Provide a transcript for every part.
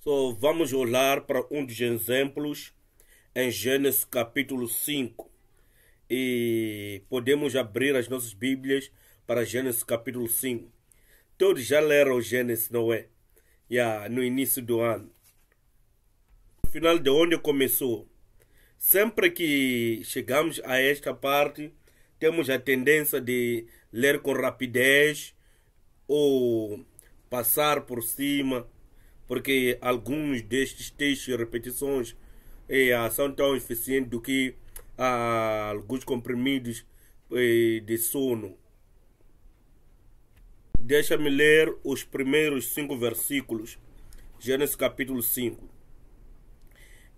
So, vamos olhar para um dos exemplos em Gênesis capítulo 5. E podemos abrir as nossas Bíblias para Gênesis capítulo 5. Todos já leram Gênesis, não é? Yeah, no início do ano. No final de onde começou. Sempre que chegamos a esta parte, temos a tendência de ler com rapidez ou passar por cima porque alguns destes textos e repetições eh, são tão eficientes do que ah, alguns comprimidos eh, de sono. Deixa-me ler os primeiros cinco versículos. Gênesis capítulo 5.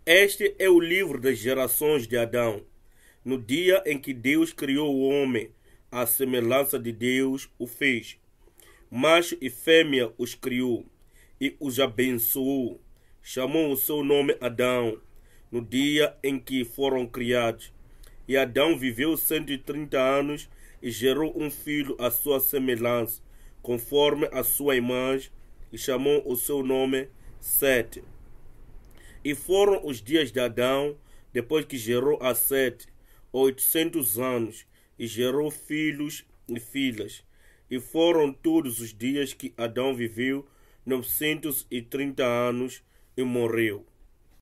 Este é o livro das gerações de Adão. No dia em que Deus criou o homem, à semelhança de Deus o fez. Macho e fêmea os criou e os abençoou. Chamou o seu nome Adão no dia em que foram criados. E Adão viveu 130 anos e gerou um filho à sua semelhança, conforme a sua imagem, e chamou o seu nome Sete. E foram os dias de Adão, depois que gerou a Sete, oitocentos anos, e gerou filhos e filhas. E foram todos os dias que Adão viveu 930 anos e morreu.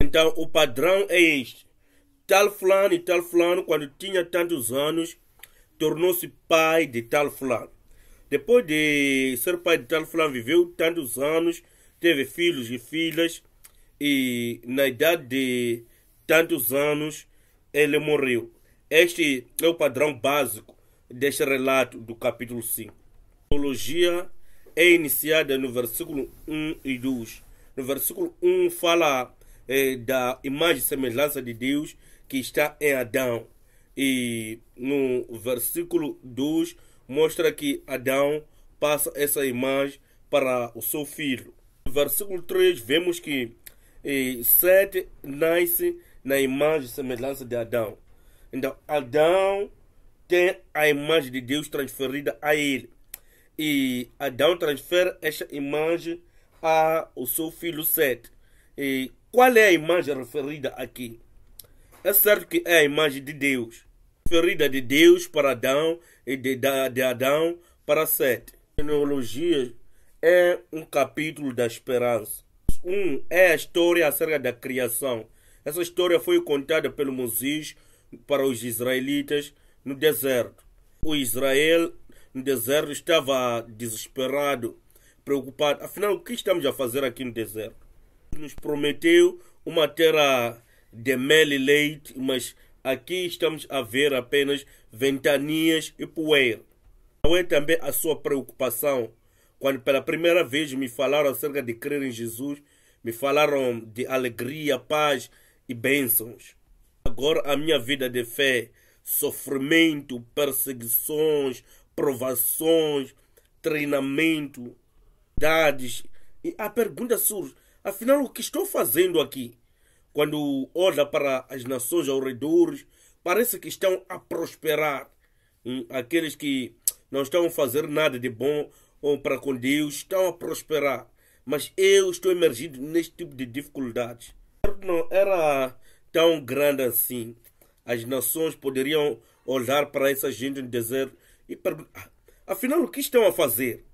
Então o padrão é este. Tal fulano e tal fulano, quando tinha tantos anos, tornou-se pai de tal fulano. Depois de ser pai de tal fulano, viveu tantos anos, teve filhos e filhas, e na idade de tantos anos ele morreu. Este é o padrão básico deste relato do capítulo 5. Teologia é iniciada no versículo 1 e 2. No versículo 1 fala é, da imagem e semelhança de Deus que está em Adão. E no versículo 2 mostra que Adão passa essa imagem para o seu filho. No versículo 3 vemos que é, Sete nasce na imagem e semelhança de Adão. Então Adão tem a imagem de Deus transferida a ele. E Adão transfere esta imagem ao seu filho Sete. E qual é a imagem referida aqui? É certo que é a imagem de Deus. Referida de Deus para Adão e de, de Adão para Sete. Genealogia é um capítulo da esperança. Um é a história acerca da criação. Essa história foi contada pelo Moisés para os israelitas no deserto. O Israel no deserto estava desesperado, preocupado. Afinal, o que estamos a fazer aqui no deserto? Nos prometeu uma terra de mel e leite, mas aqui estamos a ver apenas ventanias e poeira. Qual é também a sua preocupação? Quando pela primeira vez me falaram acerca de crer em Jesus, me falaram de alegria, paz e bênçãos. Agora a minha vida de fé, sofrimento, perseguições, provações, treinamento, dades E a pergunta surge: afinal, o que estou fazendo aqui? Quando olha para as nações ao redor, parece que estão a prosperar. Hum, aqueles que não estão a fazer nada de bom ou para com Deus estão a prosperar. Mas eu estou emergindo neste tipo de dificuldade. Não era tão grande assim. As nações poderiam olhar para essa gente no deserto e perguntar: ah, afinal, o que estão a fazer?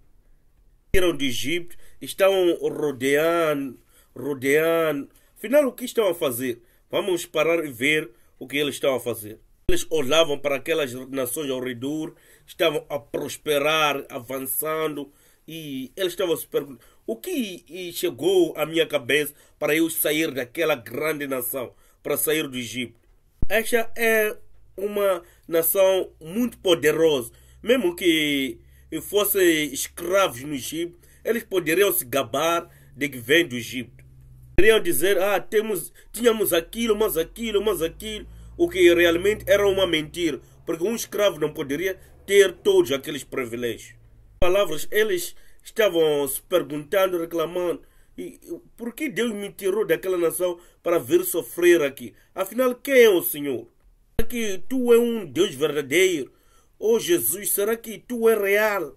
eram do Egito, estão rodeando, rodeando. Afinal, o que estão a fazer? Vamos parar e ver o que eles estão a fazer. Eles olhavam para aquelas nações ao redor, estavam a prosperar, avançando, e eles estavam se perguntando: o que chegou à minha cabeça para eu sair daquela grande nação, para sair do Egito? Esta é uma nação muito poderosa, mesmo que fossem escravos no Egito, eles poderiam se gabar de que vem do Egito. Poderiam dizer, ah, temos, tínhamos aquilo, mas aquilo, mas aquilo, o que realmente era uma mentira, porque um escravo não poderia ter todos aqueles privilégios. Palavras, eles estavam se perguntando, reclamando, e, por que Deus me tirou daquela nação para vir sofrer aqui? Afinal, quem é o Senhor? É que tu és um Deus verdadeiro, Oh Jesus, será que tu é real?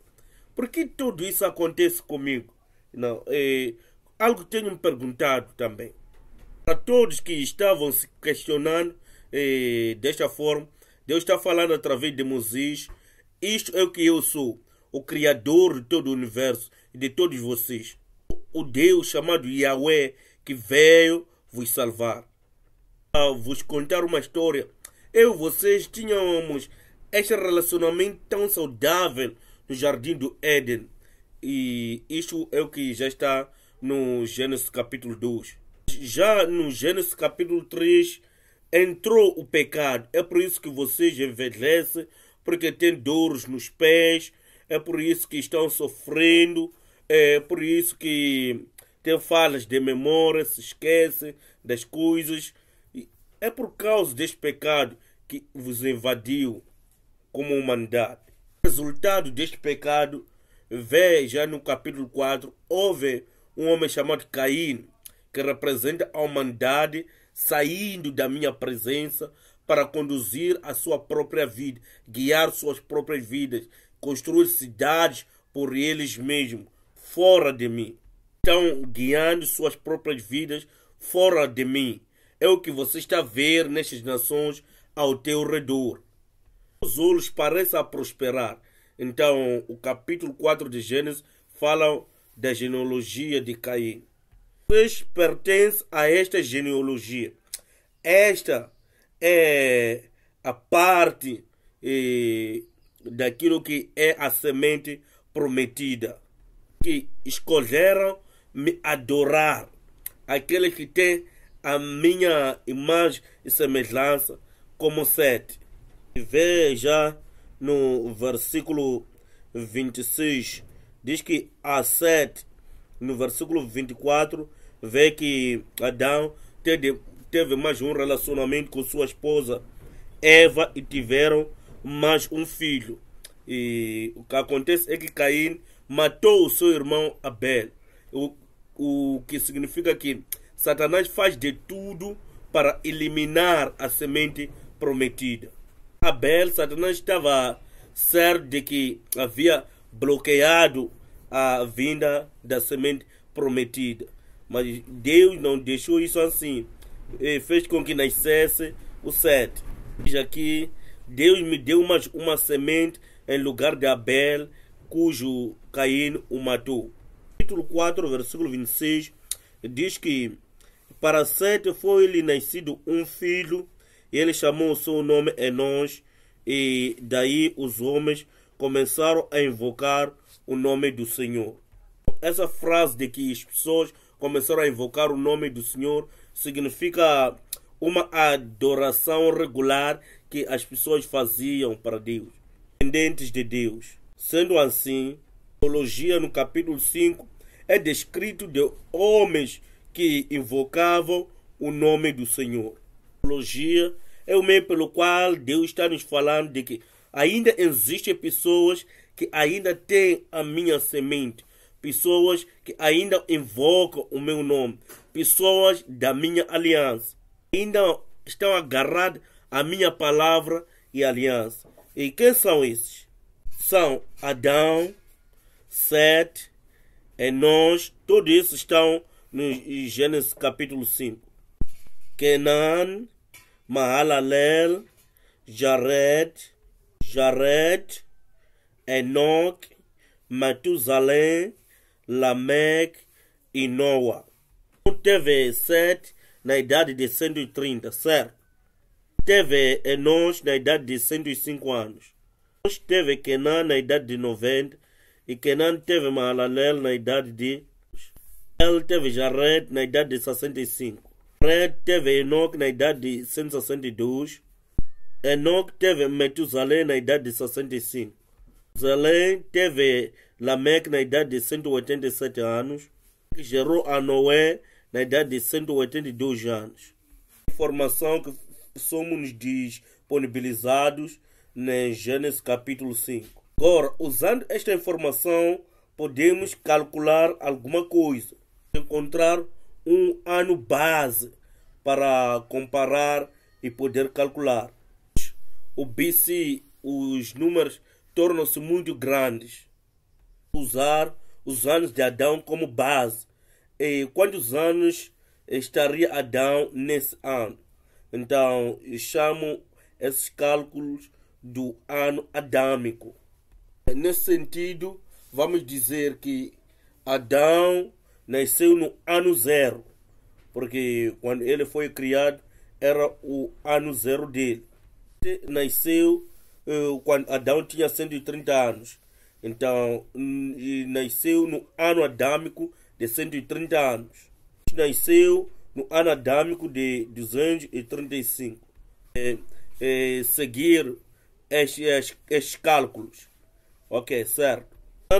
Por que tudo isso acontece comigo? Não, é, algo tenho me perguntado também. Para todos que estavam se questionando é, desta forma, Deus está falando através de Moisés. Isto é o que eu sou, o Criador de todo o universo e de todos vocês. O Deus chamado Yahweh que veio vos salvar. Para vos contar uma história, eu e vocês tínhamos este relacionamento tão saudável no jardim do Éden. E isto é o que já está no Gênesis capítulo 2. Já no Gênesis capítulo 3 entrou o pecado. É por isso que vocês envelhecem, porque têm dores nos pés, é por isso que estão sofrendo, é por isso que têm falhas de memória, se esquecem das coisas. É por causa deste pecado que vos invadiu como mandado. O resultado deste pecado, já no capítulo 4, houve um homem chamado Caim, que representa a humanidade saindo da minha presença para conduzir a sua própria vida, guiar suas próprias vidas, construir cidades por eles mesmos, fora de mim. Estão guiando suas próprias vidas fora de mim. É o que você está a ver nestas nações ao teu redor os olhos parecem prosperar. Então, o capítulo 4 de Gênesis fala da genealogia de Caim. Pois pertence a esta genealogia. Esta é a parte daquilo que é a semente prometida. Que escolheram me adorar. Aquele que tem a minha imagem e semelhança como sete. Veja no versículo 26, diz que a Sete, no versículo 24, vê que Adão teve, teve mais um relacionamento com sua esposa Eva e tiveram mais um filho. E o que acontece é que Caim matou o seu irmão Abel, o, o que significa que Satanás faz de tudo para eliminar a semente prometida. Abel, Satanás estava certo de que havia bloqueado a vinda da semente prometida. Mas Deus não deixou isso assim. E fez com que nascesse o sete. Diz aqui, Deus me deu uma, uma semente em lugar de Abel, cujo Caim o matou. Capítulo 4, versículo 26, diz que para Sete foi-lhe nascido um filho ele chamou o seu nome Enos, e daí os homens começaram a invocar o nome do Senhor. Essa frase de que as pessoas começaram a invocar o nome do Senhor significa uma adoração regular que as pessoas faziam para Deus, dependentes de Deus. Sendo assim, a teologia no capítulo 5 é descrito de homens que invocavam o nome do Senhor apologia é o meio pelo qual Deus está nos falando de que ainda existem pessoas que ainda têm a minha semente, pessoas que ainda invocam o meu nome, pessoas da minha aliança, ainda estão agarradas à minha palavra e aliança. E quem são esses? São Adão, Sete, Enos. todos esses estão no Gênesis capítulo 5. Kenan, Mahalalel, Jared, Jared, Enoch, Mathusalem, Lamech, Inoa. Teve 7 na idade de 130, certo? Teve Enoch na idade de 105 anos. Enos teve Kenan na idade de 90 e Kenan teve Mahalalel na idade de... Ele teve Jared na idade de 65. Fred teve Enoch na idade de 162. Enoch teve Metusalém na idade de 65. Metusalém teve Lameque na idade de 187 anos. gerou a Noé na idade de 182 anos. Informação que somos disponibilizados em Gênesis capítulo 5. Agora, usando esta informação, podemos calcular alguma coisa. Encontrar um ano base para comparar e poder calcular. O BC, os números tornam-se muito grandes. Usar os anos de Adão como base. E quantos anos estaria Adão nesse ano? Então, chamo esses cálculos do ano adâmico. Nesse sentido, vamos dizer que Adão nasceu no ano zero, porque quando ele foi criado era o ano zero dele. Nasceu uh, quando Adão tinha 130 anos, então nasceu no ano adâmico de 130 anos. Nasceu no ano adâmico de 235. É, é, seguir esses cálculos. Ok, certo.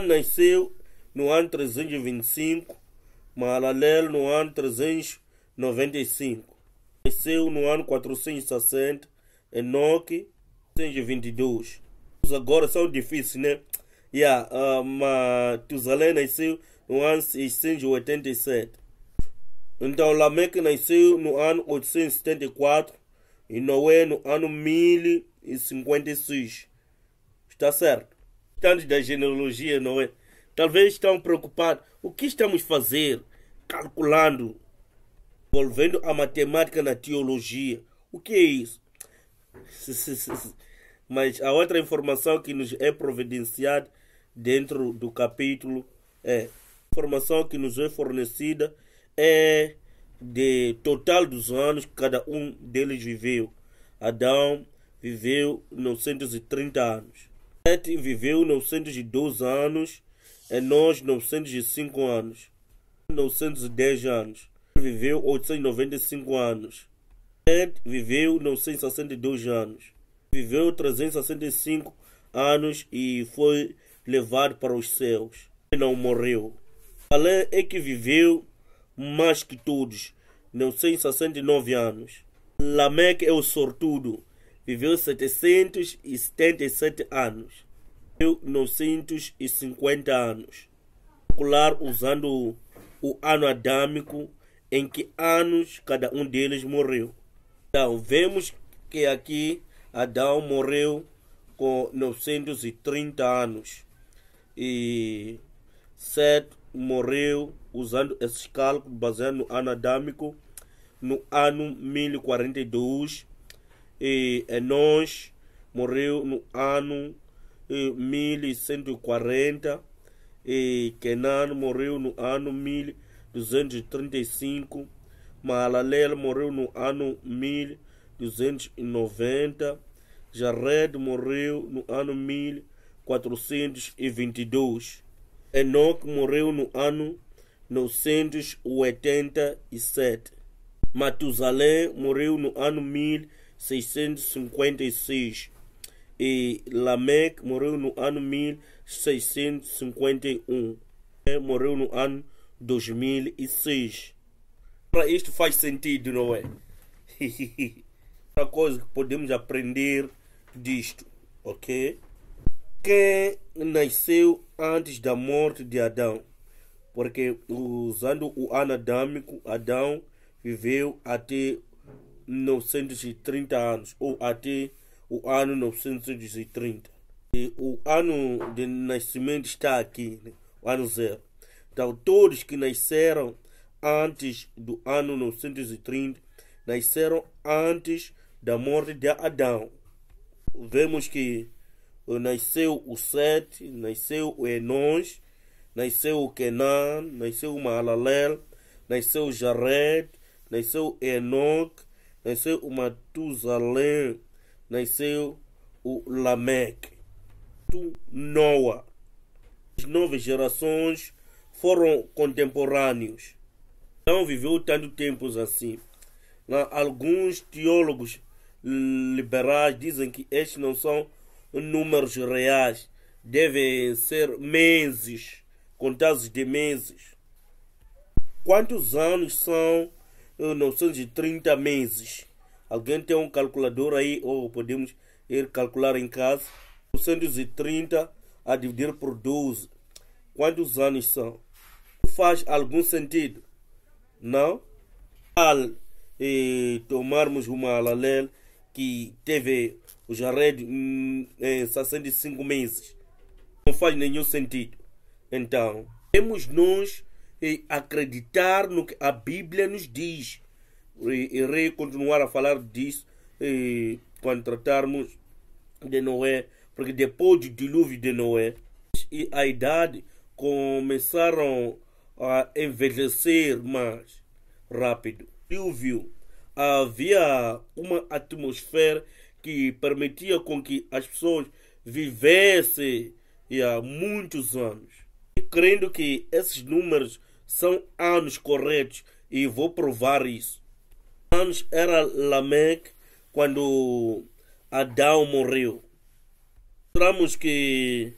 Nasceu no ano 325 Malalel no ano 395. Nasceu no ano 460, Enoque 122. Os agora são difíceis, né? Yeah, uh, ah, Matusalém nasceu no ano 687. Então Lameque nasceu no ano 874 e Noé no ano 1056. Está certo? Tanto da genealogia, não é? Talvez estão preocupados. O que estamos fazendo? Calculando, envolvendo a matemática na teologia. O que é isso? Mas a outra informação que nos é providenciada dentro do capítulo é informação que nos é fornecida é de total dos anos que cada um deles viveu. Adão viveu 930 anos. Sete viveu 912 anos é nós 905 anos, 910 anos, viveu 895 anos, Ted viveu 962 anos, viveu 365 anos e foi levado para os céus e não morreu. Além é que viveu mais que todos, 969 anos. Lameque é o sortudo, viveu 777 anos. 1950 anos, calcular usando o ano adâmico em que anos cada um deles morreu. Então, vemos que aqui Adão morreu com 930 anos e Seth morreu usando esses cálculos baseados no ano adâmico no ano 1042 e Enos morreu no ano 1140 e Kenan morreu no ano 1235, Mahalalel morreu no ano 1290, Jared morreu no ano 1422, Enoque morreu no ano 987, Matusalém morreu no ano 1656 e Lameque morreu no ano 1651. Morreu no ano 2006. Para isto faz sentido, não é? Outra coisa que podemos aprender disto, ok? Quem nasceu antes da morte de Adão? Porque usando o ano adâmico, Adão viveu até 930 anos ou até o ano 930. E o ano de nascimento está aqui, né? o ano zero. Então, todos que nasceram antes do ano 930 nasceram antes da morte de Adão. Vemos que eh, nasceu o Sete, nasceu o Enos, nasceu o Kenan, nasceu o Malalel nasceu o Jared, nasceu o Enoch, nasceu o Matusalém, nasceu o Lameque, Tu Noa. As nove gerações foram contemporâneos. Não viveu tanto tempo assim. Alguns teólogos liberais dizem que estes não são números reais, devem ser meses, contados de meses. Quantos anos são 930 meses? Alguém tem um calculador aí ou podemos ir calcular em casa? 930 a dividir por 12. Quantos anos são? Faz algum sentido? Não? Al e tomarmos uma alalel que teve o Jared em 65 meses. Não faz nenhum sentido. Então, temos nós eh, acreditar no que a Bíblia nos diz irei continuar a falar disso e, quando tratarmos de Noé, porque depois do dilúvio de Noé e a idade começaram a envelhecer mais rápido. Dilúvio havia uma atmosfera que permitia com que as pessoas vivessem há muitos anos. E crendo que esses números são anos corretos e vou provar isso anos era Lameque quando Adão morreu. Mostramos que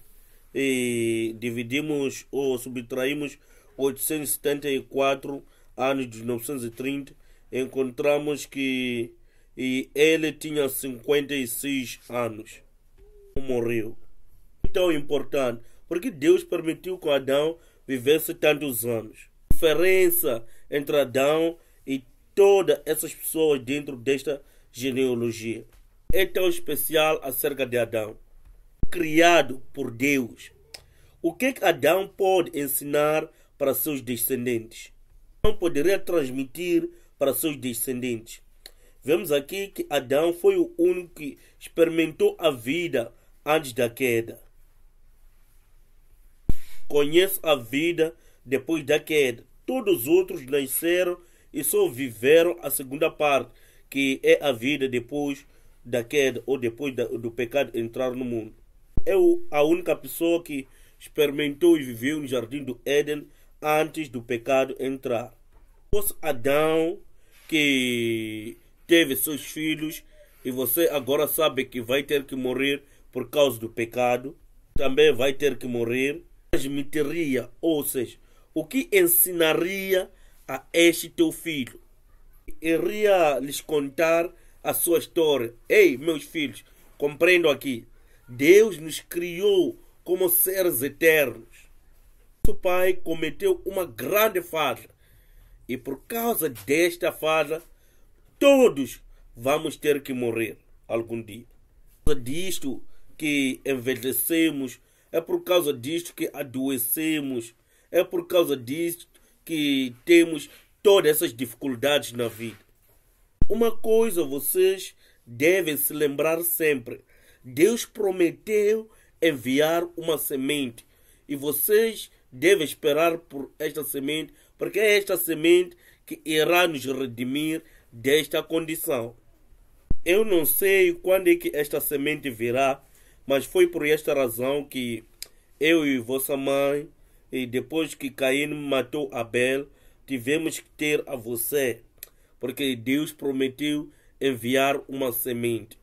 dividimos ou subtraímos 874 anos de 930, encontramos que ele tinha 56 anos morreu. Tão importante, porque Deus permitiu que Adão vivesse tantos anos. A diferença entre Adão e todas essas pessoas dentro desta genealogia. É tão especial acerca de Adão, criado por Deus. O que, que Adão pode ensinar para seus descendentes? Não poderia transmitir para seus descendentes. Vemos aqui que Adão foi o único que experimentou a vida antes da queda. Conhece a vida depois da queda. Todos os outros nasceram e só viveram a segunda parte, que é a vida depois da queda ou depois da, do pecado entrar no mundo. é a única pessoa que experimentou e viveu no jardim do Éden antes do pecado entrar. Fosse Adão que teve seus filhos e você agora sabe que vai ter que morrer por causa do pecado, também vai ter que morrer. Transmitiria, ou seja, o que ensinaria a este teu filho. Iria lhes contar a sua história. Ei, meus filhos, compreendo aqui. Deus nos criou como seres eternos. Nosso pai cometeu uma grande falha. E por causa desta falha, todos vamos ter que morrer algum dia. É por causa disto que envelhecemos, é por causa disto que adoecemos, é por causa disto que temos todas essas dificuldades na vida. Uma coisa vocês devem se lembrar sempre: Deus prometeu enviar uma semente e vocês devem esperar por esta semente, porque é esta semente que irá nos redimir desta condição. Eu não sei quando é que esta semente virá, mas foi por esta razão que eu e vossa mãe e depois que Caim matou Abel, tivemos que ter a você, porque Deus prometeu enviar uma semente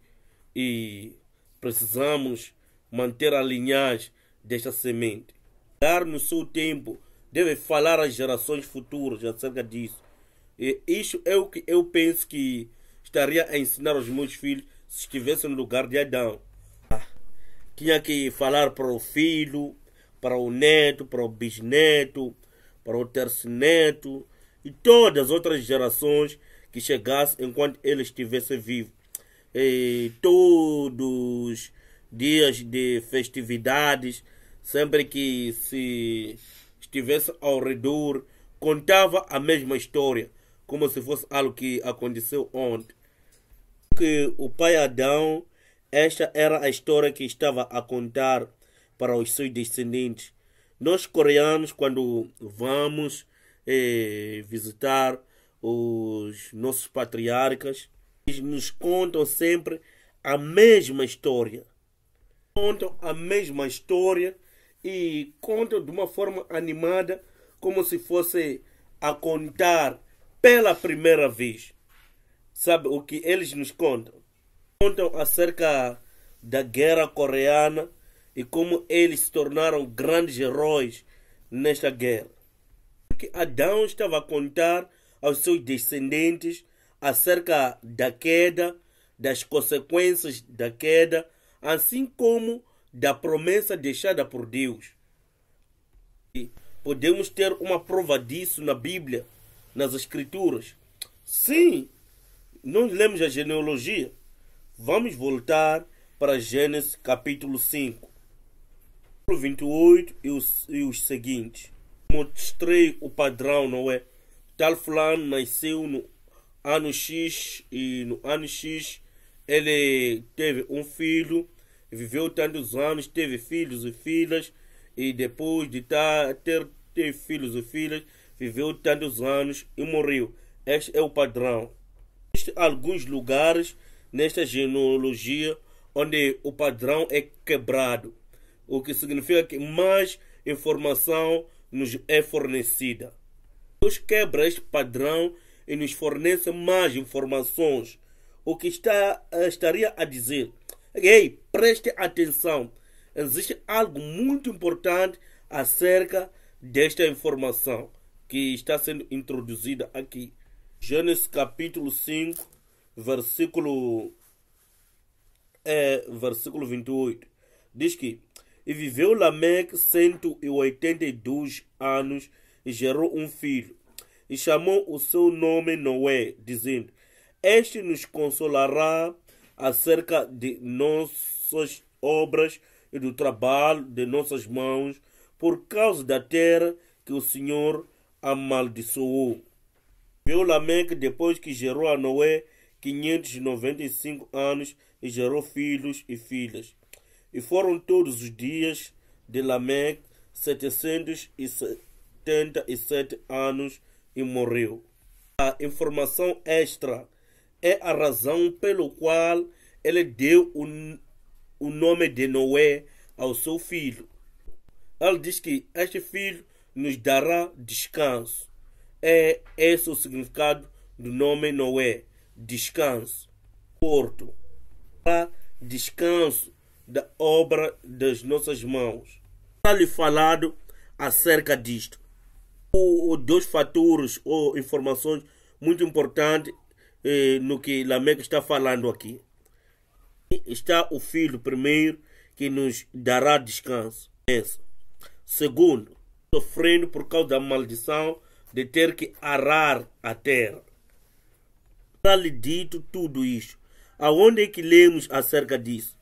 e precisamos manter a linhagem desta semente. Dar no seu tempo deve falar às gerações futuras acerca disso. E isso é o que eu penso que estaria a ensinar aos meus filhos se estivesse no lugar de Adão. Ah, tinha que falar para o filho, para o neto, para o bisneto, para o neto e todas as outras gerações que chegassem enquanto ele estivesse vivo. E todos dias de festividades, sempre que se estivesse ao redor, contava a mesma história, como se fosse algo que aconteceu ontem. Que o pai Adão, esta era a história que estava a contar para os seus descendentes. Nós, coreanos, quando vamos eh, visitar os nossos patriarcas, eles nos contam sempre a mesma história. Contam a mesma história e contam de uma forma animada, como se fosse a contar pela primeira vez. Sabe o que eles nos contam? Contam acerca da guerra coreana e como eles se tornaram grandes heróis nesta guerra. Que Adão estava a contar aos seus descendentes acerca da queda, das consequências da queda, assim como da promessa deixada por Deus. E podemos ter uma prova disso na Bíblia, nas Escrituras. Sim, nós lemos a genealogia. Vamos voltar para Gênesis capítulo 5. 28 e os, e os seguintes. Mostrei o padrão, não é? Tal fulano nasceu no ano X e no ano X ele teve um filho, viveu tantos anos, teve filhos e filhas, e depois de ter, ter filhos e filhas, viveu tantos anos e morreu. Este é o padrão. Existem alguns lugares nesta genealogia onde o padrão é quebrado o que significa que mais informação nos é fornecida. Deus quebra este padrão e nos fornece mais informações. O que está, eh, estaria a dizer? Ei, preste atenção. Existe algo muito importante acerca desta informação que está sendo introduzida aqui. Gênesis capítulo 5, versículo, é, versículo 28. Diz que e viveu Lameque 182 anos e gerou um filho. E chamou o seu nome Noé, dizendo: Este nos consolará acerca de nossas obras e do trabalho de nossas mãos, por causa da terra que o Senhor amaldiçoou. Viu Lameque depois que gerou a Noé 595 anos e gerou filhos e filhas. E foram todos os dias de Lameque 777 anos e morreu. A informação extra é a razão pelo qual ele deu o, o nome de Noé ao seu filho. Ele diz que este filho nos dará descanso. É esse o significado do nome Noé, descanso. Porto, para descanso da obra das nossas mãos. Está-lhe falado acerca disto. O, o dois fatores ou informações muito importantes eh, no que Lameco está falando aqui. Está o filho primeiro que nos dará descanso. Segundo, sofrendo por causa da maldição de ter que arar a terra. Está-lhe dito tudo isto. Aonde é que lemos acerca disso?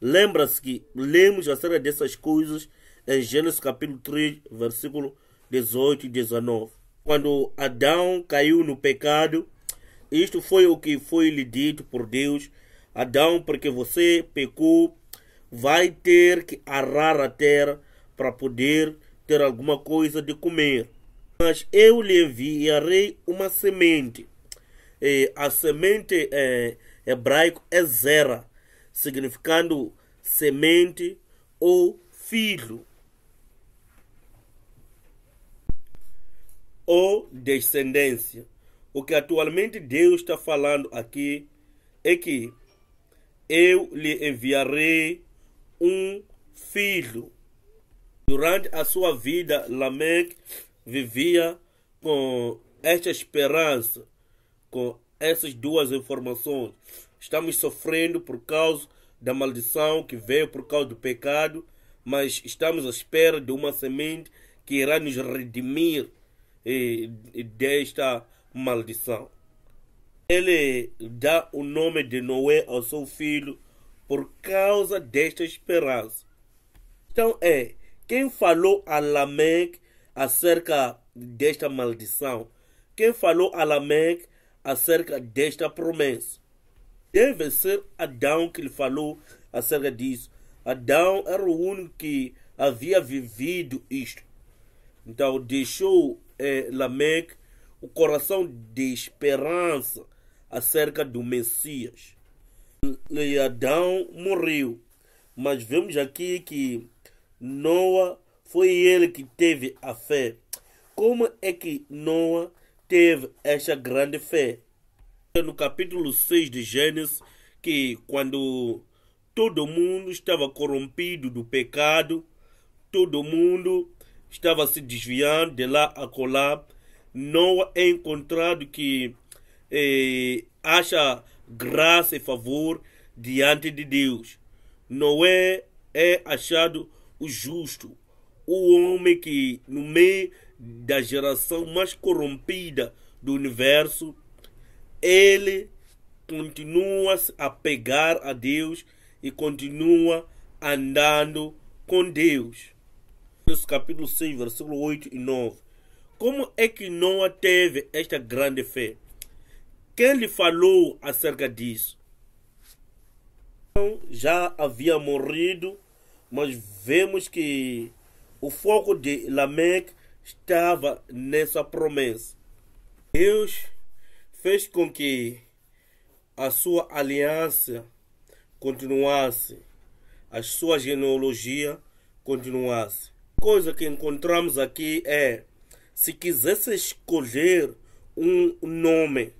Lembra-se que lemos acerca dessas coisas em Gênesis capítulo 3, versículo 18 e 19. Quando Adão caiu no pecado, isto foi o que foi lhe dito por Deus. Adão, porque você pecou, vai ter que arrar a terra para poder ter alguma coisa de comer. Mas eu lhe enviarei uma semente. E a semente é, hebraico é zera significando semente ou filho, ou descendência. O que atualmente Deus está falando aqui é que eu lhe enviarei um filho. Durante a sua vida, Lameque vivia com esta esperança, com essas duas informações. Estamos sofrendo por causa da maldição que veio por causa do pecado, mas estamos à espera de uma semente que irá nos redimir eh, desta maldição. Ele dá o nome de Noé ao seu filho por causa desta esperança. Então é quem falou a Lameque acerca desta maldição? Quem falou a Lameque acerca desta promessa? deve ser Adão que lhe falou acerca disso. Adão era o único que havia vivido isto. Então deixou eh, Lameque o coração de esperança acerca do Messias. E Adão morreu, mas vemos aqui que Noah foi ele que teve a fé. Como é que Noah teve esta grande fé? no capítulo 6 de Gênesis, que quando todo mundo estava corrompido do pecado, todo mundo estava se desviando de lá a colar, Noé é encontrado que eh, acha graça e favor diante de Deus. Noé é achado o justo, o homem que, no meio da geração mais corrompida do universo, ele continua a pegar a Deus e continua andando com Deus. Esse capítulo 6, versículo 8 e 9. Como é que Noah teve esta grande fé? Quem lhe falou acerca disso? Então, já havia morrido, mas vemos que o foco de Lameque estava nessa promessa. Deus fez com que a sua aliança continuasse, a sua genealogia continuasse. Coisa que encontramos aqui é: se quisesse escolher um nome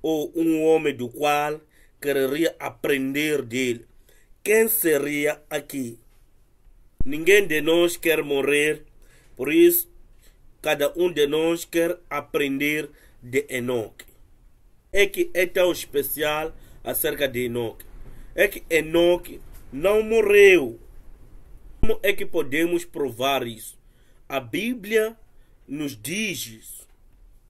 ou um homem do qual quereria aprender dele, quem seria aqui? Ninguém de nós quer morrer, por isso, cada um de nós quer aprender de Enoque é que é tão especial acerca de Enoque? É que Enoque não morreu. Como é que podemos provar isso? A Bíblia nos diz isso.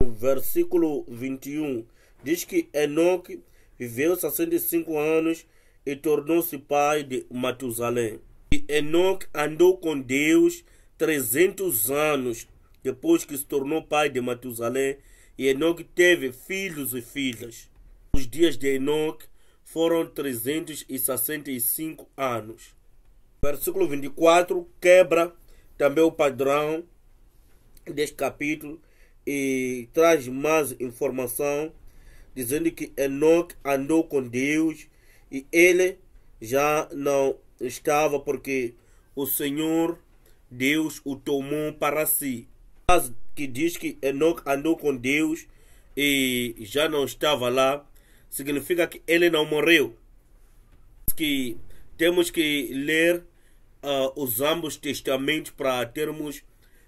O versículo 21 diz que Enoque viveu 65 anos e tornou-se pai de Matusalém. E Enoque andou com Deus 300 anos depois que se tornou pai de Matusalém e Enoque teve filhos e filhas. Os dias de Enoque foram 365 anos. Versículo 24 quebra também o padrão deste capítulo e traz mais informação dizendo que Enoque andou com Deus e ele já não estava porque o Senhor Deus o tomou para si que diz que Enoch andou com Deus e já não estava lá, significa que ele não morreu. Que temos que ler uh, os ambos testamentos para termos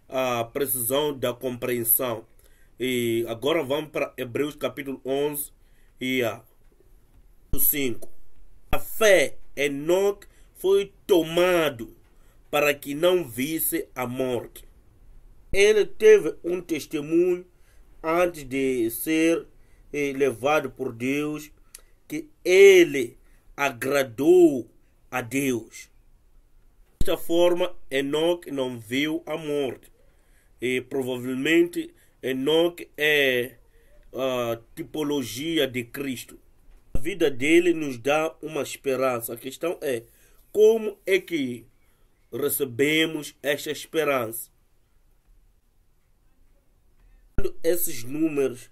a precisão da compreensão. E agora vamos para Hebreus capítulo 11 e uh, 5. A fé Enoch foi tomado para que não visse a morte ele teve um testemunho antes de ser eh, levado por Deus que ele agradou a Deus. Desta forma, Enoque não viu a morte. E provavelmente Enoque é a tipologia de Cristo. A vida dele nos dá uma esperança. A questão é como é que recebemos esta esperança? esses números,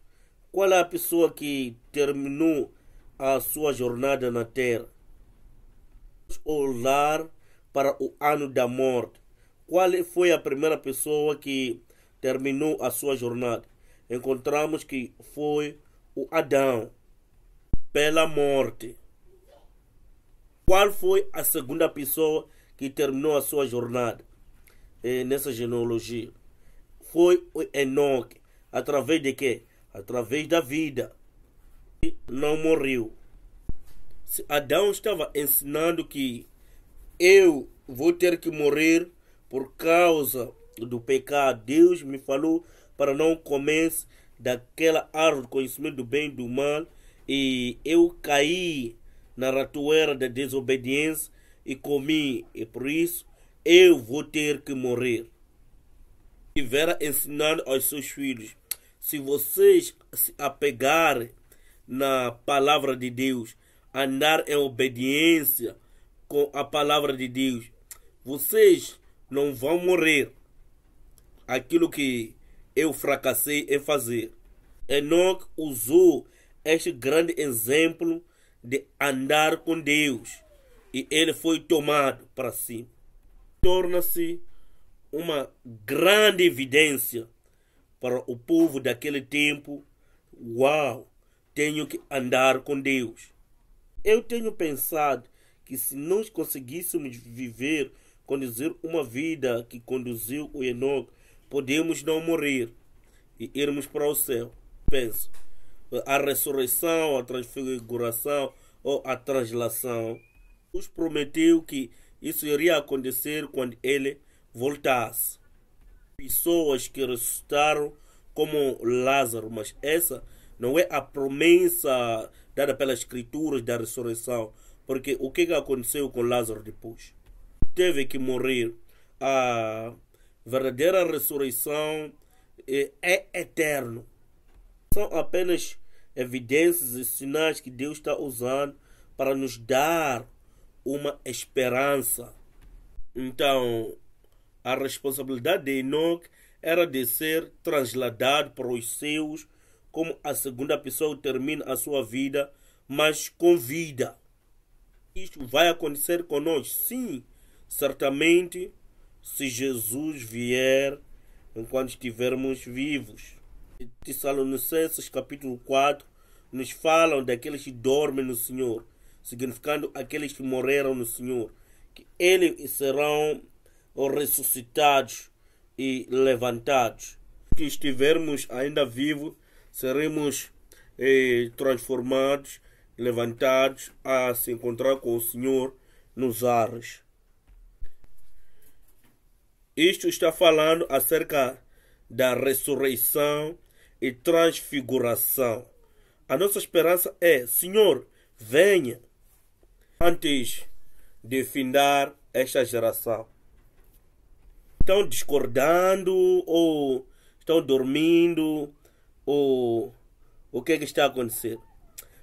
qual é a pessoa que terminou a sua jornada na Terra? Olhar para o ano da morte. Qual foi a primeira pessoa que terminou a sua jornada? Encontramos que foi o Adão, pela morte. Qual foi a segunda pessoa que terminou a sua jornada e eh, nessa genealogia? Foi o Enoque Através de quê? Através da vida. E não morreu. Adão estava ensinando que eu vou ter que morrer por causa do pecado. Deus me falou para não comer daquela árvore do conhecimento do bem e do mal. E eu caí na ratoeira da desobediência e comi. E por isso eu vou ter que morrer. E Vera ensinando aos seus filhos se vocês se apegarem na palavra de Deus, andar em obediência com a palavra de Deus, vocês não vão morrer. Aquilo que eu fracassei em fazer. Enoch usou este grande exemplo de andar com Deus e ele foi tomado para si. Torna-se uma grande evidência para o povo daquele tempo, uau, tenho que andar com Deus. Eu tenho pensado que se nós conseguíssemos viver, conduzir uma vida que conduziu o Enoque, podemos não morrer e irmos para o céu. Penso, a ressurreição, a transfiguração ou a translação os prometeu que isso iria acontecer quando ele voltasse pessoas que ressuscitaram como Lázaro, mas essa não é a promessa dada pelas escrituras da ressurreição, porque o que aconteceu com Lázaro depois? Teve que morrer. A verdadeira ressurreição é, é eterno. São apenas evidências e sinais que Deus está usando para nos dar uma esperança. Então, a responsabilidade de Enoch era de ser transladado para os seus, como a segunda pessoa termina a sua vida, mas com vida. Isto vai acontecer conosco, sim, certamente, se Jesus vier enquanto estivermos vivos. Tessalonicenses capítulo 4 nos falam daqueles que dormem no Senhor, significando aqueles que morreram no Senhor, que eles serão ou ressuscitados e levantados. Que estivermos ainda vivos, seremos eh, transformados, levantados a se encontrar com o Senhor nos ares. Isto está falando acerca da ressurreição e transfiguração. A nossa esperança é: Senhor, venha antes de findar esta geração estão discordando ou estão dormindo ou o que é que está a acontecer.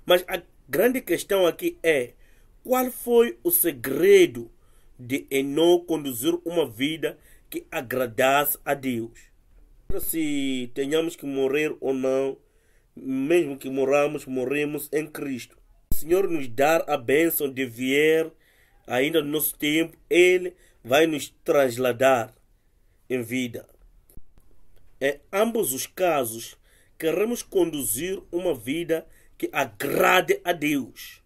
Mas a grande questão aqui é qual foi o segredo de não conduzir uma vida que agradasse a Deus. Se tenhamos que morrer ou não, mesmo que moramos, morremos em Cristo. O Senhor nos dar a bênção de vier ainda no nosso tempo, Ele vai nos trasladar em vida. Em é ambos os casos, queremos conduzir uma vida que agrade a Deus,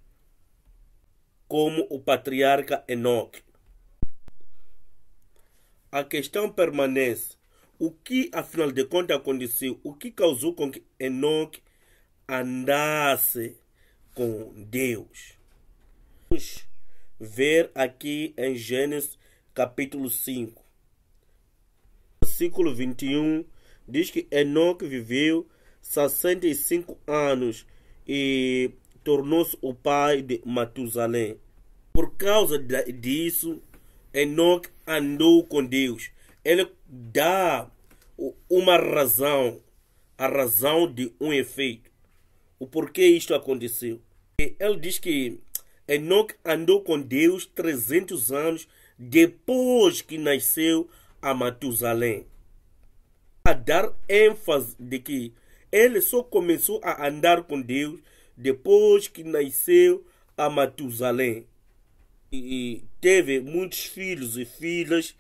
como o patriarca Enoque. A questão permanece: o que afinal de contas aconteceu? O que causou com que Enoque andasse com Deus? Vamos ver aqui em Gênesis capítulo 5 versículo 21, diz que Enoque viveu 65 anos e tornou-se o pai de Matusalém. Por causa disso, Enoque andou com Deus. Ele dá uma razão, a razão de um efeito. O porquê isto aconteceu. Ele diz que Enoque andou com Deus 300 anos depois que nasceu a Matusalém, a dar ênfase de que ele só começou a andar com Deus depois que nasceu a Matusalém. E, teve muitos filhos e filhas.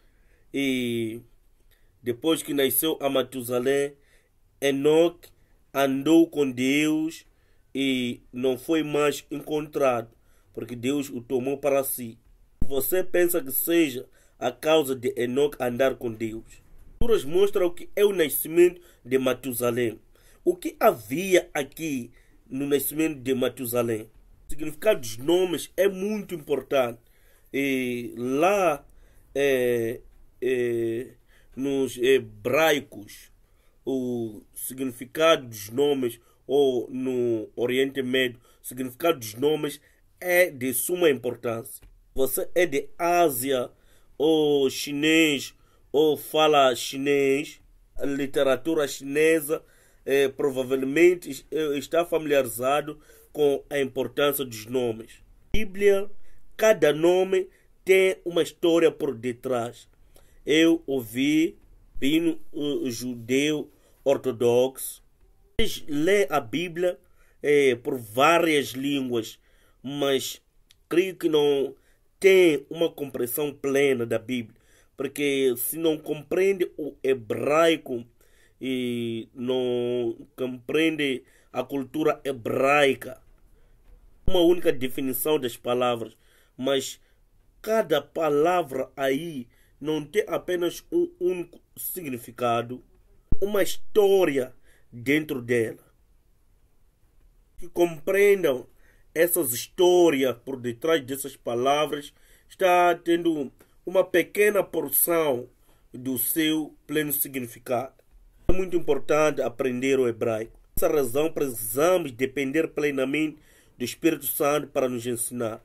E depois que nasceu a Matusalém, Enoque andou com Deus e não foi mais encontrado, porque Deus o tomou para si. Você pensa que seja a causa de Enoch andar com Deus. As mostram que é o nascimento de Matusalém. O que havia aqui no nascimento de Matusalém? O significado dos nomes é muito importante. E lá é, é, nos hebraicos, o significado dos nomes, ou no Oriente Médio, o significado dos nomes é de suma importância. Você é de Ásia, ou chinês ou fala chinês, a literatura chinesa eh, provavelmente eh, está familiarizado com a importância dos nomes. Bíblia, cada nome tem uma história por detrás. Eu ouvi Pino uh, judeu ortodoxo. Eles a Bíblia eh, por várias línguas, mas creio que não tem uma compreensão plena da Bíblia, porque se não compreende o hebraico e não compreende a cultura hebraica, uma única definição das palavras, mas cada palavra aí não tem apenas um único significado, uma história dentro dela. Que compreendam essas histórias por detrás dessas palavras está tendo uma pequena porção do seu pleno significado. É muito importante aprender o hebraico. Por essa razão, precisamos depender plenamente do Espírito Santo para nos ensinar.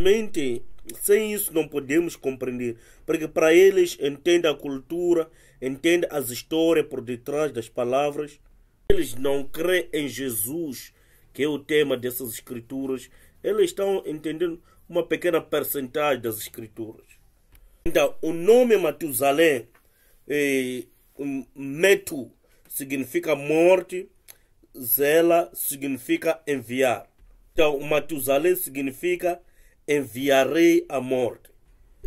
Mente, sem isso não podemos compreender, porque para eles entendem a cultura, entendem as histórias por detrás das palavras. Eles não creem em Jesus que é o tema dessas escrituras, eles estão entendendo uma pequena percentagem das escrituras. Então, o nome Matusalém, eh, Metu, significa morte, Zela significa enviar. Então, Matusalém significa enviarei a morte.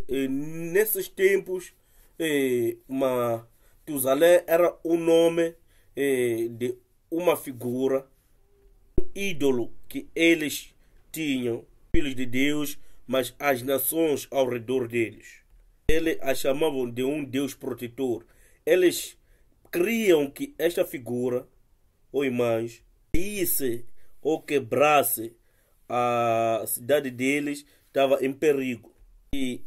E nesses tempos, eh, Matusalém era o nome eh, de uma figura ídolo que eles tinham, filhos de Deus, mas as nações ao redor deles. Eles a chamavam de um Deus protetor. Eles criam que esta figura ou imagem caísse ou quebrasse a cidade deles estava em perigo. E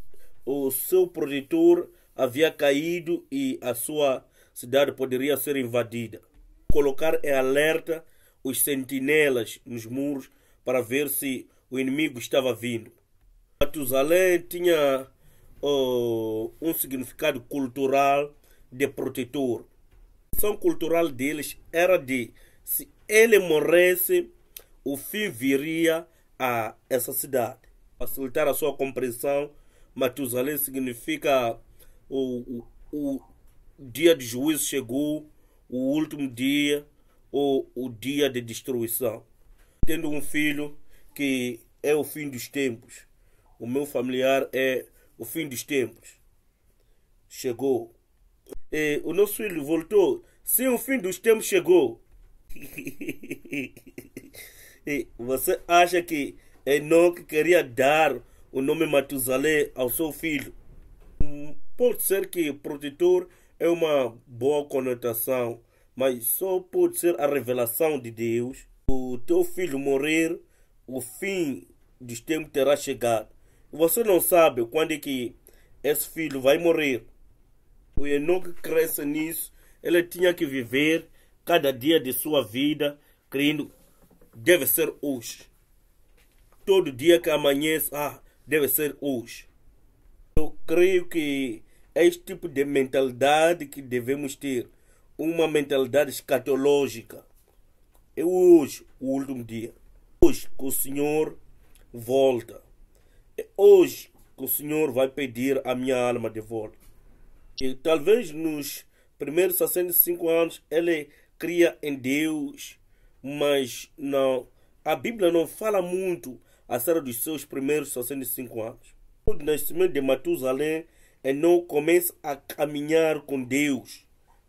o seu protetor havia caído e a sua cidade poderia ser invadida. Colocar em alerta os sentinelas nos muros para ver se o inimigo estava vindo. Matusalém tinha oh, um significado cultural de protetor. A missão cultural deles era de se ele morresse, o fim viria a essa cidade. Facilitar a sua compreensão, Matusalém significa o, o, o dia de juízo chegou, o último dia ou o dia de destruição. Tendo um filho que é o fim dos tempos. O meu familiar é o fim dos tempos. Chegou. E o nosso filho voltou. Sim, o fim dos tempos chegou. você acha que Enoque queria dar o nome Matusalém ao seu filho? Hum, pode ser que protetor é uma boa conotação mas só pode ser a revelação de Deus. O teu filho morrer, o fim dos tempos terá chegado. Você não sabe quando é que esse filho vai morrer. O Enoque cresce nisso. Ele tinha que viver cada dia de sua vida crendo deve ser hoje. Todo dia que amanhece, ah, deve ser hoje. Eu creio que é este tipo de mentalidade que devemos ter uma mentalidade escatológica. É hoje o último dia. Hoje que o Senhor volta. É hoje que o Senhor vai pedir a minha alma de volta. E talvez nos primeiros 65 anos ele cria em Deus, mas não. A Bíblia não fala muito acerca dos seus primeiros 65 anos. O nascimento de Matusalém é não começa a caminhar com Deus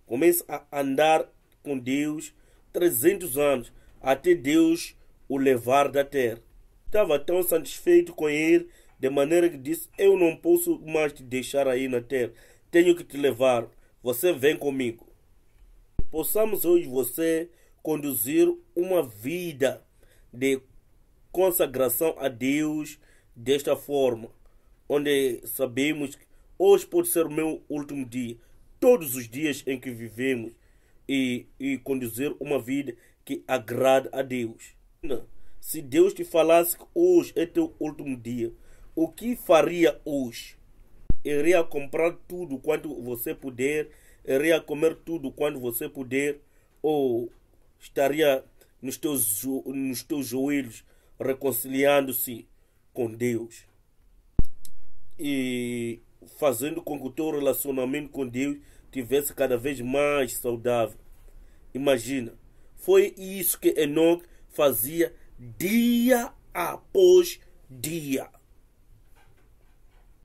começa a andar com Deus 300 anos, até Deus o levar da terra. Estava tão satisfeito com ele, de maneira que disse: Eu não posso mais te deixar aí na terra, tenho que te levar. Você vem comigo. Possamos hoje você conduzir uma vida de consagração a Deus desta forma, onde sabemos que hoje pode ser o meu último dia, todos os dias em que vivemos e, e conduzir uma vida que agrada a Deus. Se Deus te falasse que hoje é teu último dia, o que faria hoje? Iria comprar tudo quanto você puder, iria comer tudo quando você puder, ou estaria nos teus, nos teus joelhos reconciliando-se com Deus. E fazendo com que o teu relacionamento com Deus tivesse cada vez mais saudável. Imagina, foi isso que Enoch fazia dia após dia.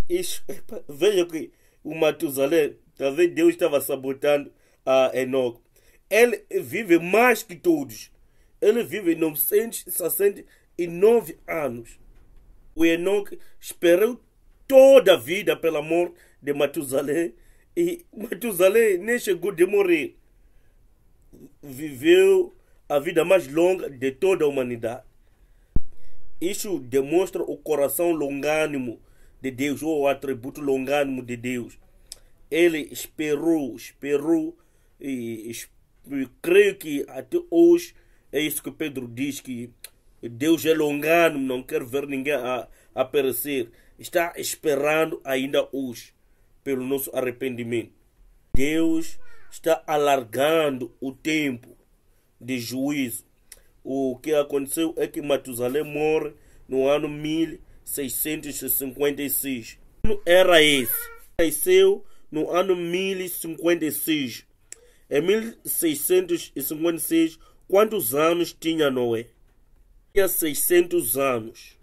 Isso, veja que o Matusalém, talvez Deus estava sabotando a Enoque. Ele vive mais que todos. Ele vive 969 anos. O Enoch esperou toda a vida pela morte de Matusalém. E Matusalém nem chegou de morrer. Viveu a vida mais longa de toda a humanidade. Isso demonstra o coração longânimo de Deus, ou o atributo longânimo de Deus. Ele esperou, esperou, e, e creio que até hoje é isso que Pedro diz: que Deus é longânimo, não quer ver ninguém a, a perecer está esperando ainda hoje pelo nosso arrependimento. Deus está alargando o tempo de juízo. O que aconteceu é que Matusalém morre no ano 1656. Ano era esse? Nasceu no ano 1056. Em 1656, quantos anos tinha Noé? Tinha 600 anos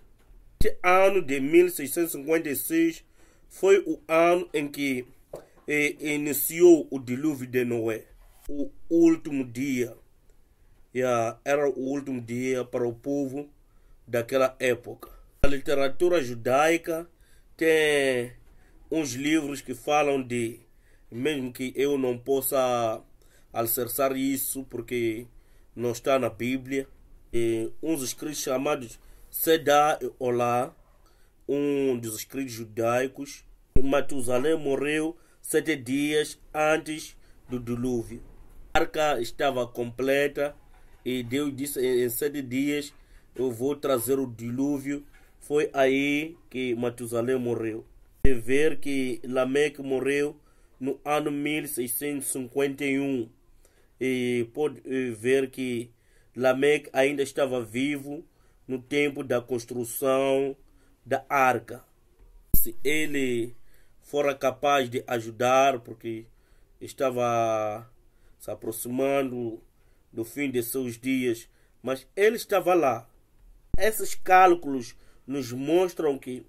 ano de 1656 foi o ano em que eh, iniciou o dilúvio de Noé. O último dia yeah, era o último dia para o povo daquela época. A literatura judaica tem uns livros que falam de, mesmo que eu não possa alcançar isso porque não está na Bíblia, e eh, uns escritos chamados Sedá Olá, um dos escritos judaicos, Matusalém morreu sete dias antes do dilúvio. A arca estava completa e Deus disse em sete dias eu vou trazer o dilúvio. Foi aí que Matusalém morreu. E ver que Lameque morreu no ano 1651 e pode ver que Lameque ainda estava vivo no tempo da construção da arca. Se ele fora capaz de ajudar, porque estava se aproximando do fim de seus dias, mas ele estava lá. Esses cálculos nos mostram que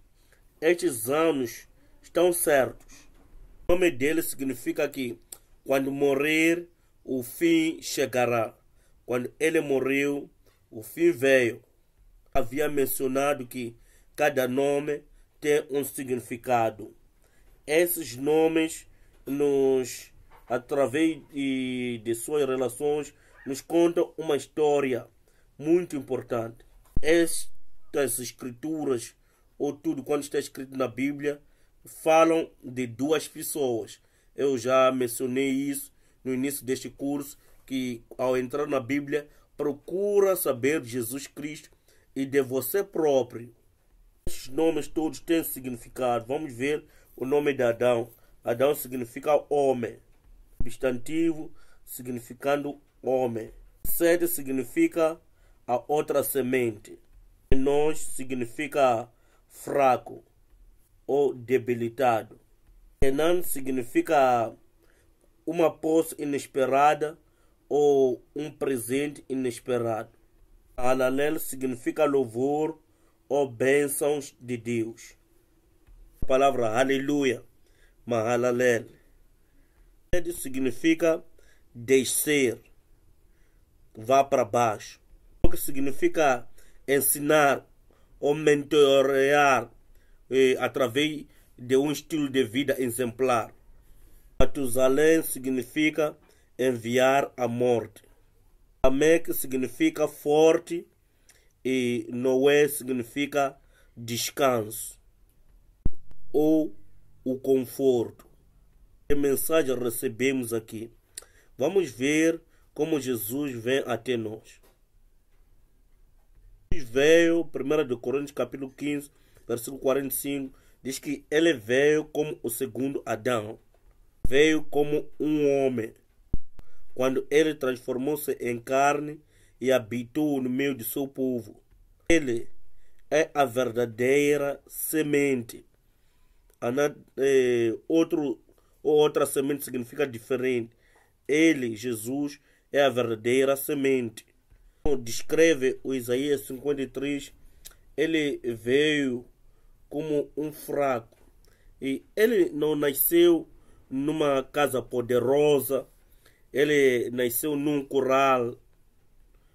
estes anos estão certos. O nome dele significa que quando morrer, o fim chegará. Quando ele morreu, o fim veio havia mencionado que cada nome tem um significado. Esses nomes nos através de, de suas relações nos contam uma história muito importante. Estas escrituras ou tudo quanto está escrito na Bíblia falam de duas pessoas. Eu já mencionei isso no início deste curso que ao entrar na Bíblia procura saber Jesus Cristo e de você próprio. Esses nomes todos têm significado. Vamos ver o nome de Adão. Adão significa homem. Substantivo significando homem. Sede significa a outra semente. Nós significa fraco ou debilitado. Enan significa uma posse inesperada ou um presente inesperado. Alalel significa louvor ou bênçãos de Deus. A palavra aleluia, Mahalalel. Ed significa descer, vá para baixo. O que significa ensinar ou mentorear eh, através de um estilo de vida exemplar. Matusalém significa enviar a morte. Lamek significa forte e Noé significa descanso ou o conforto. Que mensagem recebemos aqui? Vamos ver como Jesus vem até nós. Jesus veio, 1 Coríntios capítulo 15, versículo 45, diz que ele veio como o segundo Adão. Veio como um homem quando ele transformou-se em carne e habitou no meio de seu povo. Ele é a verdadeira semente. É, outro, outra semente significa diferente. Ele, Jesus, é a verdadeira semente. Como descreve o Isaías 53, ele veio como um fraco. E ele não nasceu numa casa poderosa, ele nasceu num curral,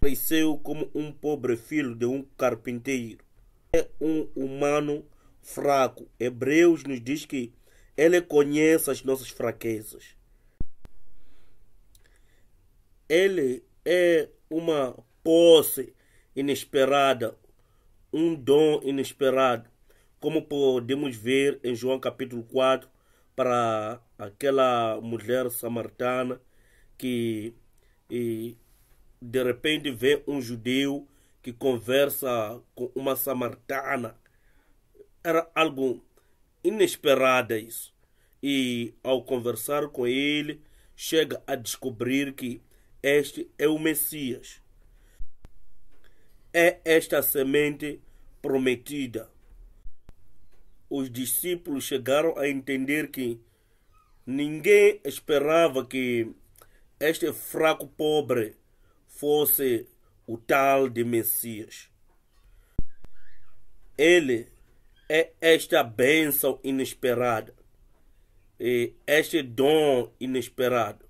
nasceu como um pobre filho de um carpinteiro. É um humano fraco. Hebreus nos diz que ele conhece as nossas fraquezas. Ele é uma posse inesperada, um dom inesperado, como podemos ver em João capítulo 4 para aquela mulher samaritana que de repente vê um judeu que conversa com uma samaritana. Era algo inesperado isso. E ao conversar com ele, chega a descobrir que este é o Messias. É esta semente prometida. Os discípulos chegaram a entender que ninguém esperava que este fraco pobre fosse o tal de Messias. Ele é esta bênção inesperada, e este dom inesperado.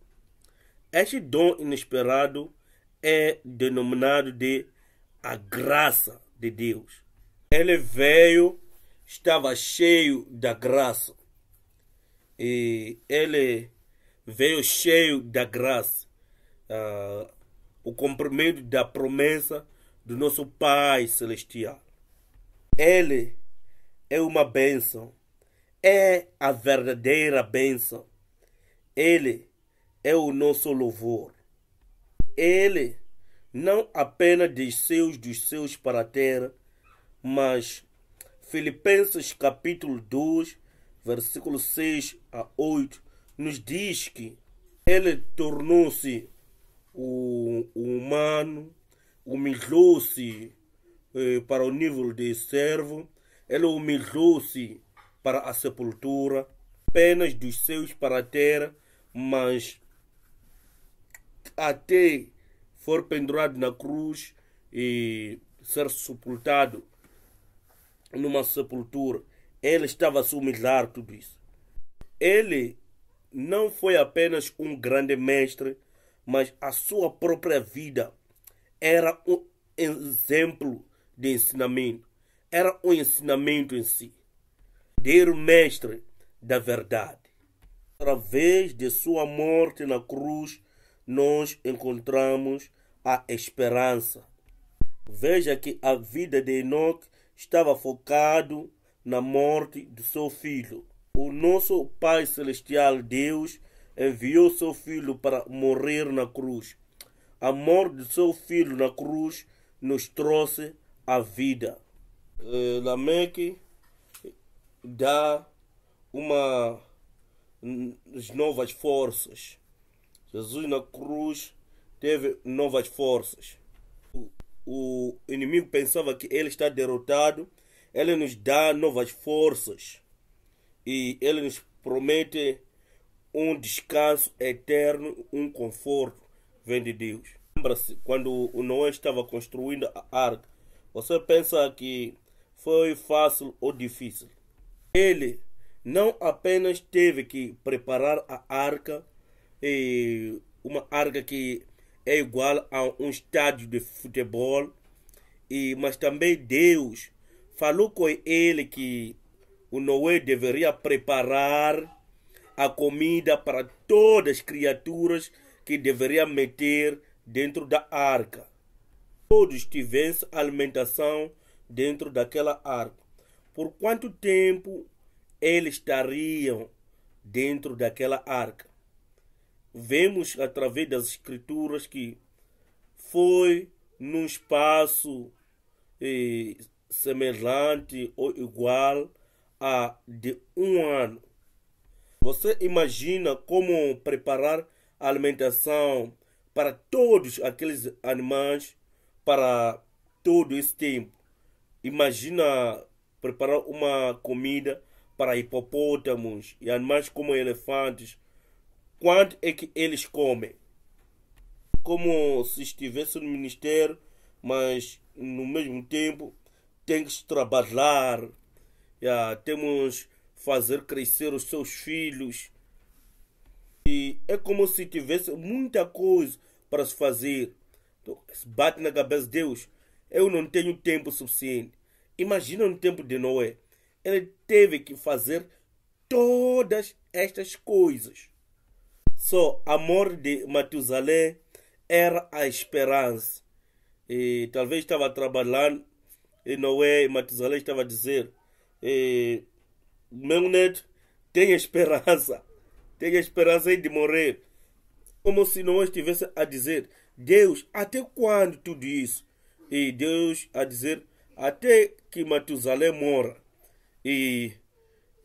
Este dom inesperado é denominado de a graça de Deus. Ele veio, estava cheio da graça, e ele veio cheio da graça, uh, o cumprimento da promessa do nosso Pai Celestial. Ele é uma bênção, é a verdadeira bênção. Ele é o nosso louvor. Ele não apenas desceu dos céus para a terra, mas Filipenses capítulo 2, versículo 6 a 8, nos diz que ele tornou-se o, o humano, humilhou-se eh, para o nível de servo, ele humilhou-se para a sepultura, penas dos seus para a terra, mas até for pendurado na cruz e ser sepultado numa sepultura, ele estava a se humilhar tudo isso. Ele não foi apenas um grande mestre, mas a sua própria vida era um exemplo de ensinamento, era um ensinamento em si. o mestre da verdade. Através de sua morte na cruz, nós encontramos a esperança. Veja que a vida de Enoque estava focado na morte do seu filho o nosso Pai Celestial Deus enviou seu Filho para morrer na cruz. A morte do seu Filho na cruz nos trouxe a vida. Eh, Lameque dá uma novas forças. Jesus na cruz teve novas forças. o inimigo pensava que ele está derrotado. Ele nos dá novas forças e ele nos promete um descanso eterno, um conforto, vem de Deus. Lembra-se, quando o Noé estava construindo a arca, você pensa que foi fácil ou difícil? Ele não apenas teve que preparar a arca, e uma arca que é igual a um estádio de futebol, e mas também Deus falou com ele que o Noé deveria preparar a comida para todas as criaturas que deveria meter dentro da arca. Todos tivessem alimentação dentro daquela arca. Por quanto tempo eles estariam dentro daquela arca? Vemos através das escrituras que foi num espaço eh, semelhante ou igual a de um ano. Você imagina como preparar a alimentação para todos aqueles animais para todo esse tempo. Imagina preparar uma comida para hipopótamos e animais como elefantes. Quanto é que eles comem? Como se estivesse no ministério, mas no mesmo tempo tem que trabalhar Yeah, temos fazer crescer os seus filhos. E é como se tivesse muita coisa para se fazer. Então, se bate na cabeça de Deus. Eu não tenho tempo suficiente. Imagina no tempo de Noé. Ele teve que fazer todas estas coisas. Só a morte de Matusalém era a esperança. E talvez estava trabalhando e Noé e Matusalém estava a dizer: eh, meu neto, tem esperança. tem esperança de morrer. Como se não estivesse a dizer, Deus, até quando tudo isso? E Deus a dizer, até que Matusalém morra. E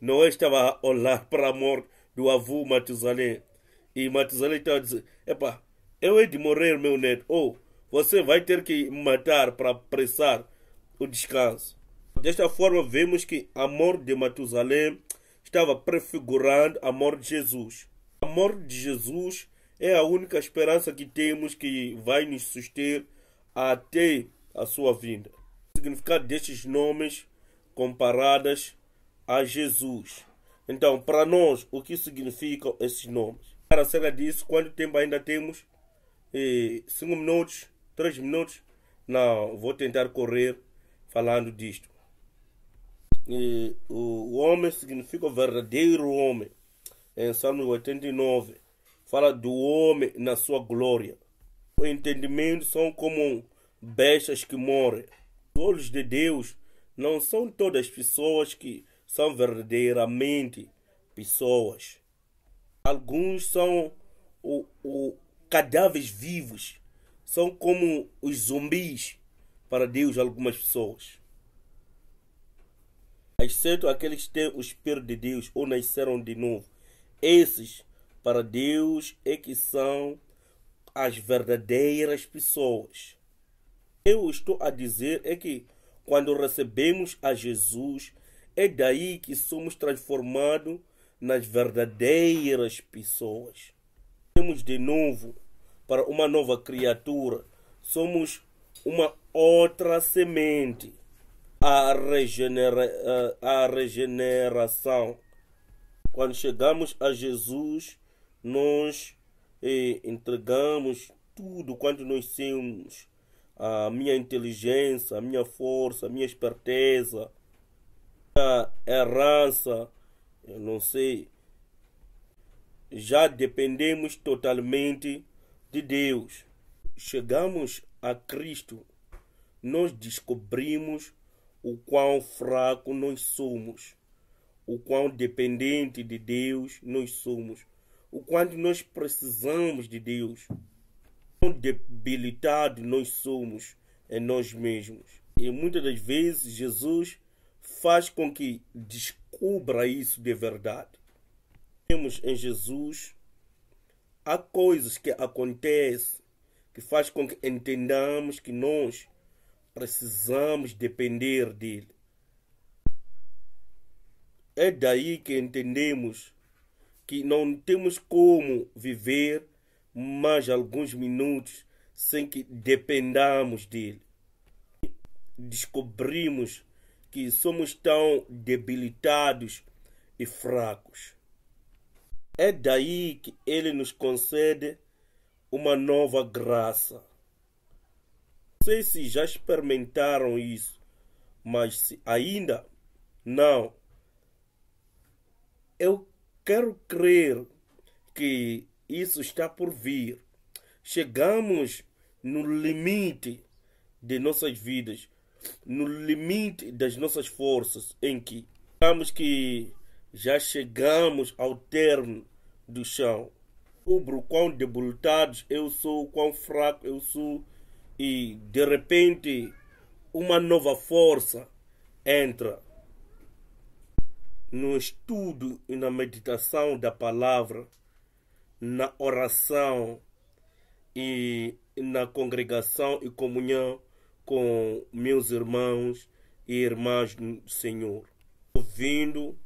Noé estava a olhar para a morte do avô Matusalém. E Matusalém estava a dizer, epa, eu hei de morrer, meu neto. Ou oh, você vai ter que me matar para apressar o descanso. Desta forma, vemos que a morte de Matusalém estava prefigurando a morte de Jesus. A morte de Jesus é a única esperança que temos que vai nos suster até a sua vinda. O significado destes nomes comparadas a Jesus. Então, para nós, o que significam esses nomes? Para acerca disso, quanto tempo ainda temos? 5 minutos? 3 minutos? Não, vou tentar correr falando disto o homem significa o verdadeiro homem. Em Salmo 89, fala do homem na sua glória. O entendimento são como bestas que morrem. Os olhos de Deus não são todas as pessoas que são verdadeiramente pessoas. Alguns são o, o cadáveres vivos, são como os zumbis para Deus algumas pessoas exceto aqueles que têm o Espírito de Deus ou nasceram de novo. Esses, para Deus, é que são as verdadeiras pessoas. Eu estou a dizer é que quando recebemos a Jesus, é daí que somos transformados nas verdadeiras pessoas. Temos de novo para uma nova criatura, somos uma outra semente a, regenera, a regeneração. Quando chegamos a Jesus, nós eh, entregamos tudo quanto nós temos, a minha inteligência, a minha força, a minha esperteza, a herança, eu não sei. Já dependemos totalmente de Deus. Chegamos a Cristo, nós descobrimos o quão fraco nós somos, o quão dependente de Deus nós somos, o quanto nós precisamos de Deus, o quão debilitado nós somos em nós mesmos. E muitas das vezes Jesus faz com que descubra isso de verdade. Temos em Jesus há coisas que acontecem que faz com que entendamos que nós precisamos depender dele. É daí que entendemos que não temos como viver mais alguns minutos sem que dependamos dele. Descobrimos que somos tão debilitados e fracos. É daí que ele nos concede uma nova graça sei se já experimentaram isso, mas se ainda não, eu quero crer que isso está por vir. Chegamos no limite de nossas vidas, no limite das nossas forças, em que estamos que já chegamos ao termo do chão. o quão debilitados eu sou, quão fraco eu sou e de repente uma nova força entra no estudo e na meditação da palavra, na oração e na congregação e comunhão com meus irmãos e irmãs do Senhor, ouvindo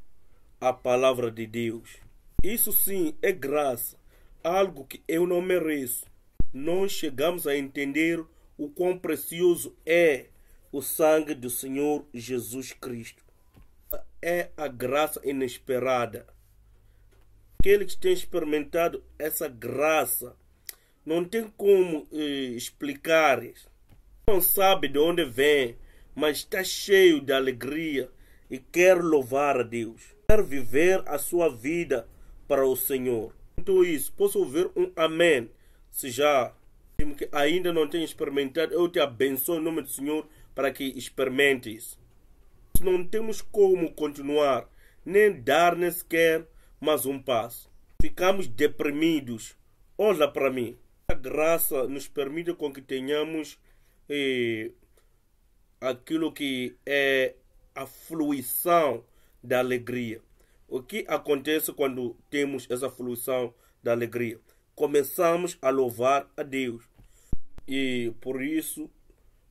a palavra de Deus. Isso sim é graça, algo que eu não mereço. Nós chegamos a entender o quão precioso é o sangue do Senhor Jesus Cristo. É a graça inesperada. Aqueles que têm experimentado essa graça não tem como eh, explicar. Não sabe de onde vem, mas está cheio de alegria e quer louvar a Deus. Quer viver a sua vida para o Senhor. Então isso, posso ouvir um amém, se já que ainda não tem experimentado, eu te abençoo em nome do Senhor para que experimentes. Não temos como continuar, nem dar nem sequer mais um passo. Ficamos deprimidos. Olha para mim. A graça nos permite com que tenhamos eh, aquilo que é a fluição da alegria. O que acontece quando temos essa fluição da alegria? começamos a louvar a Deus. E por isso,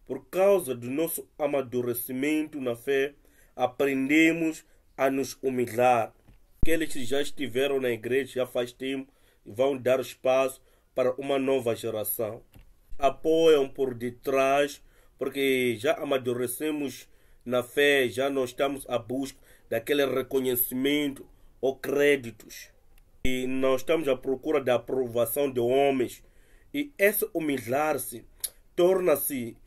por causa do nosso amadurecimento na fé, aprendemos a nos humilhar. Aqueles que já estiveram na igreja já faz tempo vão dar espaço para uma nova geração. Apoiam por detrás, porque já amadurecemos na fé, já não estamos à busca daquele reconhecimento ou créditos. E nós estamos à procura da aprovação de homens. E esse humilhar-se torna-se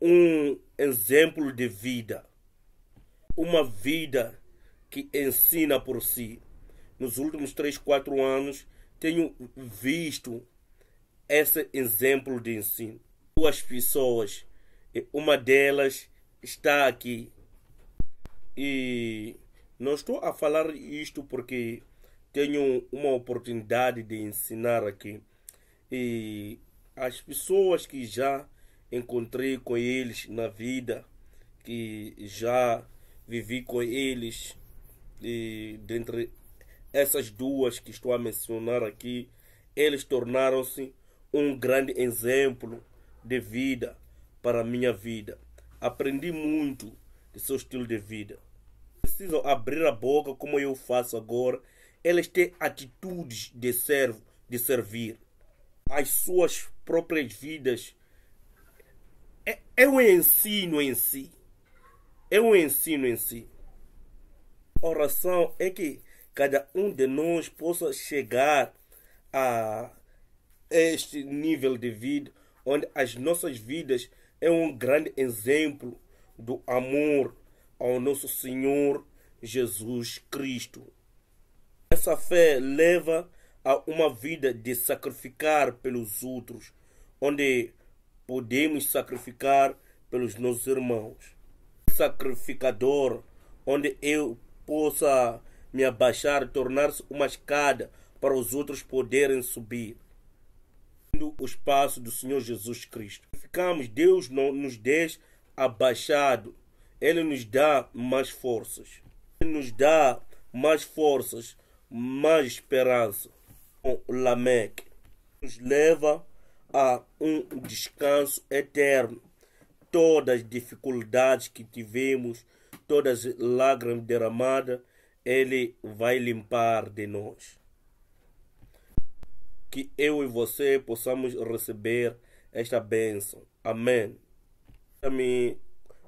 um exemplo de vida. Uma vida que ensina por si. Nos últimos 3, 4 anos, tenho visto esse exemplo de ensino. Duas pessoas, uma delas está aqui. E não estou a falar isto porque tenho uma oportunidade de ensinar aqui. E as pessoas que já encontrei com eles na vida, que já vivi com eles, e dentre essas duas que estou a mencionar aqui, eles tornaram-se um grande exemplo de vida para a minha vida. Aprendi muito de seu estilo de vida. Precisam abrir a boca, como eu faço agora, eles têm atitudes de servo, de servir. As suas próprias vidas é, é um ensino em si. É um ensino em si. A oração é que cada um de nós possa chegar a este nível de vida, onde as nossas vidas é um grande exemplo do amor ao nosso Senhor Jesus Cristo. Essa fé leva a uma vida de sacrificar pelos outros, onde podemos sacrificar pelos nossos irmãos. Sacrificador, onde eu possa me abaixar, tornar-se uma escada para os outros poderem subir. Os passos do Senhor Jesus Cristo. Ficamos, Deus não nos deixa abaixado. Ele nos dá mais forças. Ele nos dá mais forças mais esperança com Lameque, nos leva a um descanso eterno. Todas as dificuldades que tivemos, todas as lágrimas derramadas, Ele vai limpar de nós. Que eu e você possamos receber esta bênção. Amém. Deixa-me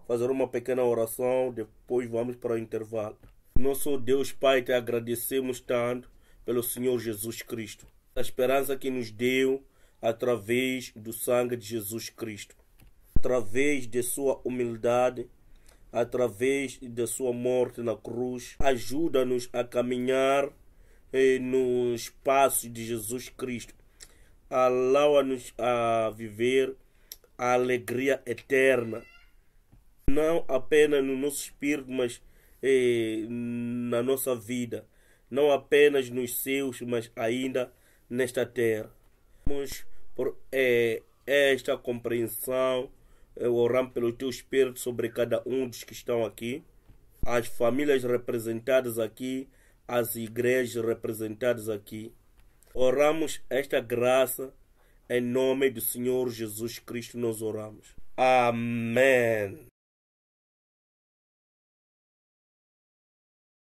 fazer uma pequena oração, depois vamos para o intervalo. Nosso Deus Pai, te agradecemos tanto pelo Senhor Jesus Cristo, a esperança que nos deu através do sangue de Jesus Cristo, através de sua humildade, através de sua morte na cruz. Ajuda-nos a caminhar eh, nos passos de Jesus Cristo. Alaua-nos a viver a alegria eterna, não apenas no nosso espírito, mas eh, na nossa vida, não apenas nos céus, mas ainda nesta terra. Vamos por eh, esta compreensão, eh, oramos pelo Teu Espírito sobre cada um dos que estão aqui, as famílias representadas aqui, as igrejas representadas aqui. Oramos esta graça em nome do Senhor Jesus Cristo, nós oramos. Amém.